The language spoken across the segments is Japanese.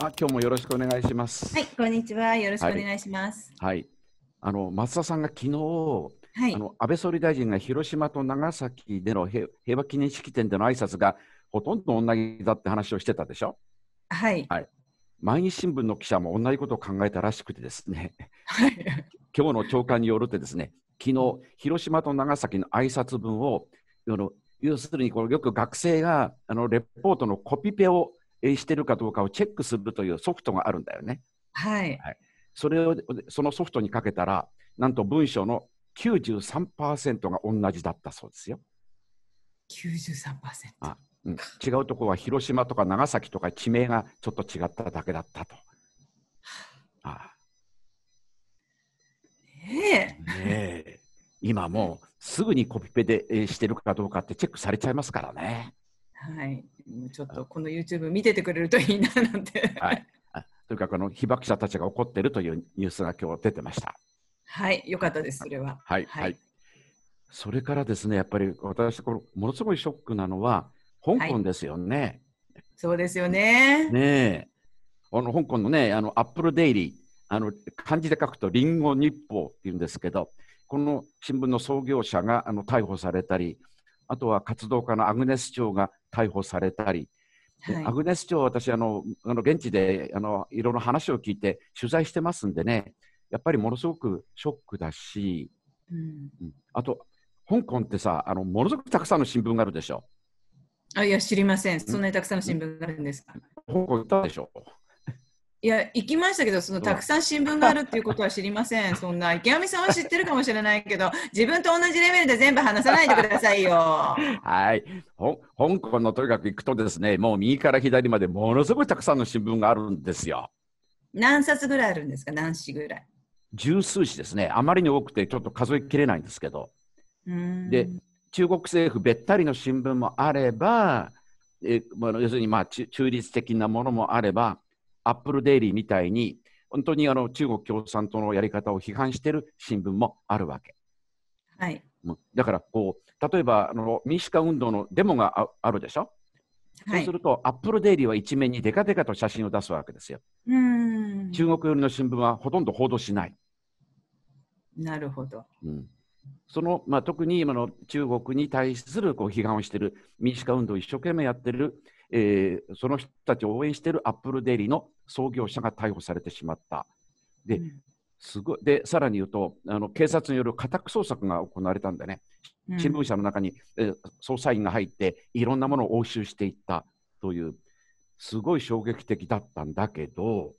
あ、今日もよろしくお願いします。はい、こんにちは。よろしくお願いします。はい。はい、あの松田さんが昨日、はい、あの安倍総理大臣が広島と長崎での平和記念式典での挨拶がほとんど同じだって話をしてたでしょ。はい。はい。毎日新聞の記者も同じことを考えたらしくてですね。はい。今日の長官によるとですね、昨日広島と長崎の挨拶文を要するにこれよく学生があのレポートのコピペをしてるかどうかをチェックするというソフトがあるんだよね。はい、はい、それをそのソフトにかけたらなんと文章の93%が同じだったそうですよ。93%あ、うん、違うところは広島とか長崎とか地名がちょっと違っただけだったと。あねえ。ねえ今もうすぐにコピペでえしてるかどうかってチェックされちゃいますからね。はい、ちょっとこの YouTube 見ててくれるといいななんて。はい、とにかくあの被爆者たちが怒っているというニュースが今日出てました。はい、よかったです、それは。はい、はい、それからですね、やっぱり私、これ、ものすごいショックなのは、香港ですよね。はい、そうですよね。ねあの香港のね、あのアップルデイリー、あの漢字で書くと、リンゴ日報っていうんですけど、この新聞の創業者があの逮捕されたり、あとは活動家のアグネス長が逮捕されたり、はい、アグネス長、私あの、あの現地であのいろいろ話を聞いて取材してますんでね、やっぱりものすごくショックだし、うん、あと、香港ってさあの、ものすごくたくさんの新聞があるでしょ。あいや、知りません。そんなにたくさんの新聞があるんですか。香港行ったでしょ。いや、行きましたけど、そのたくさん新聞があるっていうことは知りません。そんな池上さんは知ってるかもしれないけど、自分と同じレベルで全部話さないでくださいよ。はい。香港のとにかく行くとですね、もう右から左までものすごいたくさんの新聞があるんですよ。何冊ぐらいあるんですか、何紙ぐらい。十数紙ですね。あまりに多くて、ちょっと数えきれないんですけど。で、中国政府べったりの新聞もあれば、えまあ、要するにまあ中立的なものもあれば。アップルデイリーみたいに、本当にあの中国共産党のやり方を批判している新聞もあるわけ。はい、だからこう、例えばあの民主化運動のデモがあるでしょ。そうすると、はい、アップルデイリーは一面にデカデカと写真を出すわけですよ。うん中国寄りの新聞はほとんど報道しない。なるほど。うん、その、まあ、特に今の中国に対するこう批判をしている民主化運動を一生懸命やってるえー、その人たちを応援しているアップルデイリーの創業者が逮捕されてしまった。で、すごでさらに言うとあの、警察による家宅捜索が行われたんだね。新聞社の中に、えー、捜査員が入って、いろんなものを押収していったという、すごい衝撃的だったんだけど、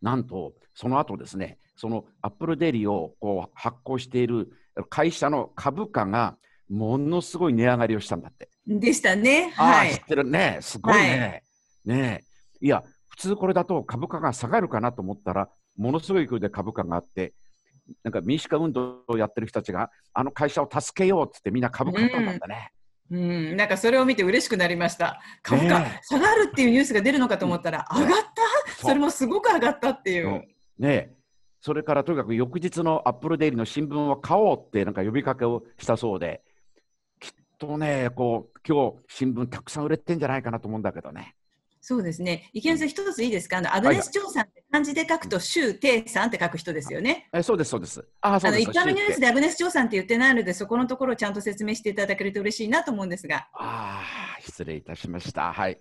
なんと、その後ですね、そのアップルデリをこう発行している会社の株価がものすごい値上がりをしたんだって。でしたね。はい。知ってるね。すごいね。はい、ねいや、普通これだと株価が下がるかなと思ったら、ものすごい勢いで株価があって、なんか民主化運動をやってる人たちが、あの会社を助けようってってみんな株買ったんだね。うん、うん、なんかそれを見て嬉しくなりました。株価、ね、下がるっていうニュースが出るのかと思ったら、上がった、それもすごく上がったっていう。ねそれからとにかく翌日のアップルデイリーの新聞を買おうってなんか呼びかけをしたそうで、とね、こう今日新聞たくさん売れてんじゃないかなと思うんだけどね。そうですね。池上さん、一ついいですか。あのアグネス・チョーさんって漢字で書くと、シュウ・テイさんって書く人ですよね。え、そうです、そうです。あ、そう一般のニュースでアグネス・チョーさんって言ってないので、そこのところをちゃんと説明していただけると嬉しいなと思うんですが。ああ、失礼いたしました。はい、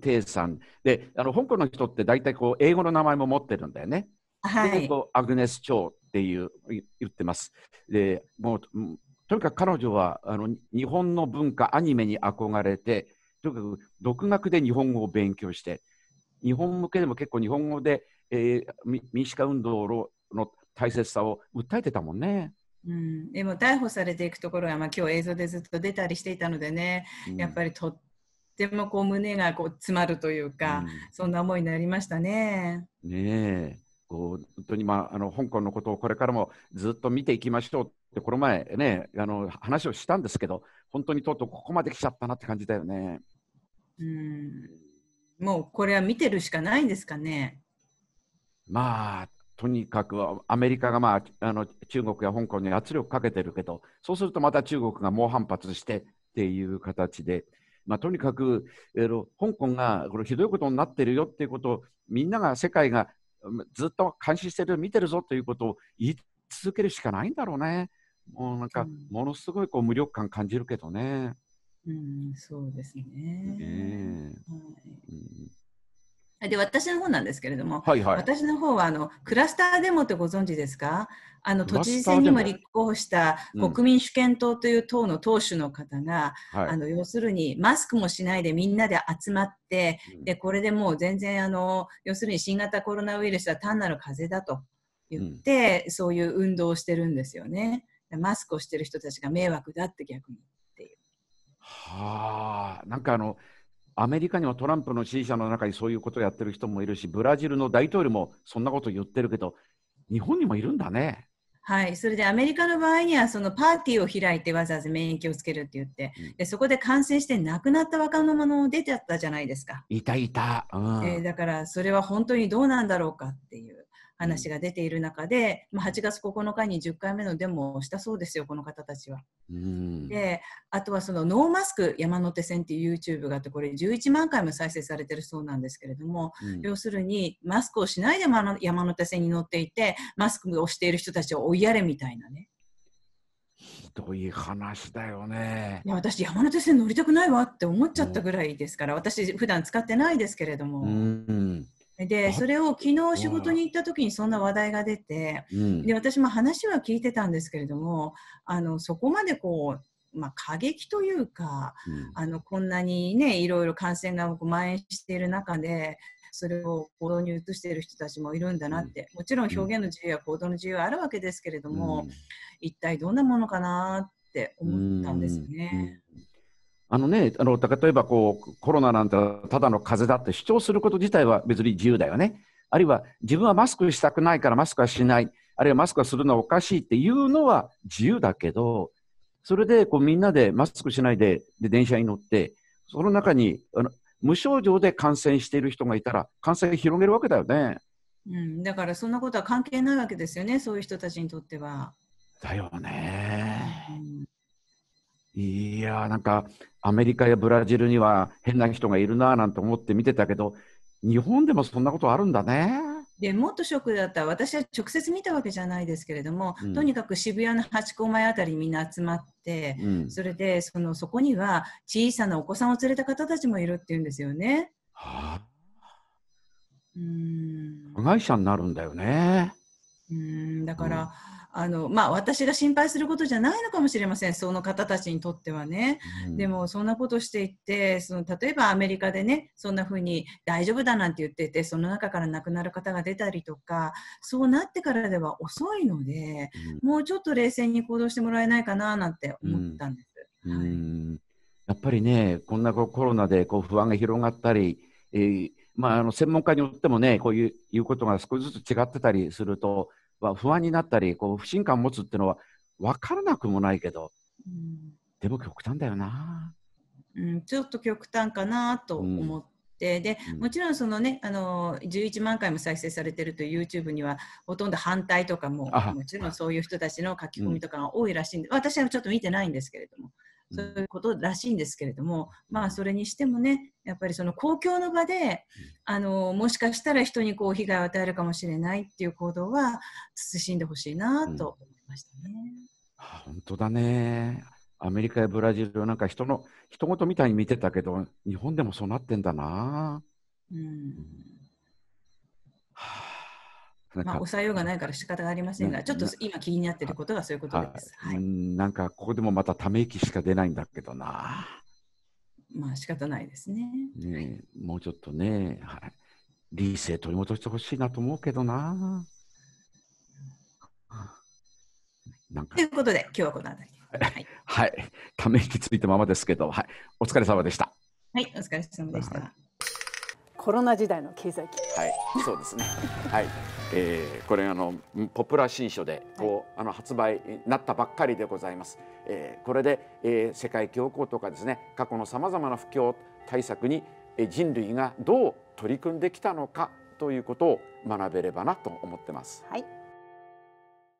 テイさん。で、あの香港の人って大体こう英語の名前も持ってるんだよね。はい。アグネス・チョウっていう言ってます。で、もうとにかく彼女はあの日本の文化、アニメに憧れて、とにかく独学で日本語を勉強して、日本向けでも結構日本語で、えー、民主化運動の大切さを訴えてたもんね。うん、でも逮捕されていくところが、まあ、今日映像でずっと出たりしていたのでね、うん、やっぱりとってもこう胸がこう詰まるというか、うん、そんな思いになりましたね。ねえ。本当に、まあ、あの香港のことをこれからもずっと見ていきましょうってこの前ねあの話をしたんですけど本当にとうとうここまで来ちゃったなって感じだよね。うんもうこれは見てるしかないんですかね。まあとにかくアメリカが、まあ、あの中国や香港に圧力かけてるけどそうするとまた中国が猛反発してっていう形で。まあ、とにかく、えー、香港がこれひどいことになってるよっていうことをみんなが世界がずっと監視してる、見てるぞということを言い続けるしかないんだろうね。もうなんか、ものすごいこう無力感感じるけどね。うん、そうですね。ねはい、で私の方なんですけれども、はいはい、私の方はあのクラスターデモってご存知ですかあの都知事選にも立候補した国民主権党という党の党首の方が、うんはい、あの要するにマスクもしないでみんなで集まって、でこれでもう全然あの要するに新型コロナウイルスは単なる風邪だと言って、うん、そういう運動をしてるんですよね。マスクをしてる人たちが迷惑だって逆にっていう。はあなんかあのアメリカにはトランプの支持者の中にそういうことをやってる人もいるし、ブラジルの大統領もそんなこと言ってるけど、日本にもいるんだね。はい、それでアメリカの場合にはそのパーティーを開いてわざわざ免疫をつけるって言って、うん、でそこで感染して亡くなった若者も出てたじゃないですか。いたいた。うん、えー、だからそれは本当にどうなんだろうかっていう。話が出ている中で、まあ、8月9日に10回目のデモをしたそうですよ、この方たちは。であとはそのノーマスク山手線っていう YouTube があってこれ11万回も再生されてるそうなんですけれども、うん、要するにマスクをしないで山手線に乗っていてマスクをしている人たちを追いやれみたいなね。ひどい話だよね。いや私山手線乗りたくないわって思っちゃったぐらいですから私普段使ってないですけれども。うんで、それを昨日仕事に行った時にそんな話題が出て、うん、で、私も話は聞いてたんですけれども、あの、そこまでこう、まあ、過激というか、うん、あのこんなにねいろいろ感染が蔓延している中でそれを行動に移している人たちもいるんだなって、もちろん表現の自由や行動の自由はあるわけですけれども、うん、一体どんなものかなって思ったんですよね。うんあのね、あの例えばこうコロナなんてただの風邪だって主張すること自体は別に自由だよね。あるいは自分はマスクしたくないからマスクはしない、あるいはマスクはするのはおかしいっていうのは自由だけど、それでこうみんなでマスクしないでで電車に乗って、その中にあの無症状で感染している人がいたら、感染広げるわけだよね。うん、だからそんなことは関係ないわけですよね、そういう人たちにとっては。だよね。うん、いやー、なんかアメリカやブラジルには変な人がいるなーなんて思って見てたけど、日本でもそんなことあるんだね。でもっとショックだった私は直接見たわけじゃないですけれども、うん、とにかく渋谷のハチ公前あたりにみんな集まって、うん、それでそのそこには小さなお子さんを連れた方たちもいるっていうんですよね。はあ、うん加害者になるんだよね。うんだから、うんあのまあ、私が心配することじゃないのかもしれません、その方たちにとってはね。うん、でも、そんなことしていってその、例えばアメリカでね、そんな風に大丈夫だなんて言ってて、その中から亡くなる方が出たりとか、そうなってからでは遅いので、うん、もうちょっと冷静に行動してもらえないかななんて思ったんです。うん、はい、やっぱりね、こんなコロナでこう不安が広がったり、えー、まあ、あの専門家によってもね、こういういうことが少しずつ違ってたりすると、は不安になったりこう不信感を持つっていうのは分からなくもないけど、うん、でも極端だよな、うん、ちょっと極端かなと思って。うんでもちろんそのねあの11万回も再生されてるという YouTube にはほとんど反対とかももちろんそういう人たちの書き込みとかが多いらしいんで私はちょっと見てないんですけれどもそういうことらしいんですけれども、まあ、それにしてもね、やっぱりその公共の場で、あの、もしかしたら人にこう被害を与えるかもしれないっていう行動は、慎んでほしいなと思いましたね。本、うん、当だね。アメリカやブラジルなんか人の、人事みたいに見てたけど、日本でもそうなってんだな。うん。はあまあ、抑えようがないから仕方がありませんが、ちょっと今気になっていることはそういうことです。はい、なんかここでもまたため息しか出ないんだけどな。まあ仕方ないですね。ね、もうちょっとね、はい、理性取り戻してほしいなと思うけどな。なんかということで、今日はこの辺りで。はい、はい、ため息ついたままですけど、はい、お疲れ様でした。はい、お疲れ様でした。コロナ時代の経済危機。はい、そうですね。はい、えー、これあのポプラ新書でこう、はい、あの発売になったばっかりでございます。えー、これで、えー、世界恐慌とかですね、過去のさまざまな不況対策に、えー、人類がどう取り組んできたのかということを学べればなと思ってます。はい。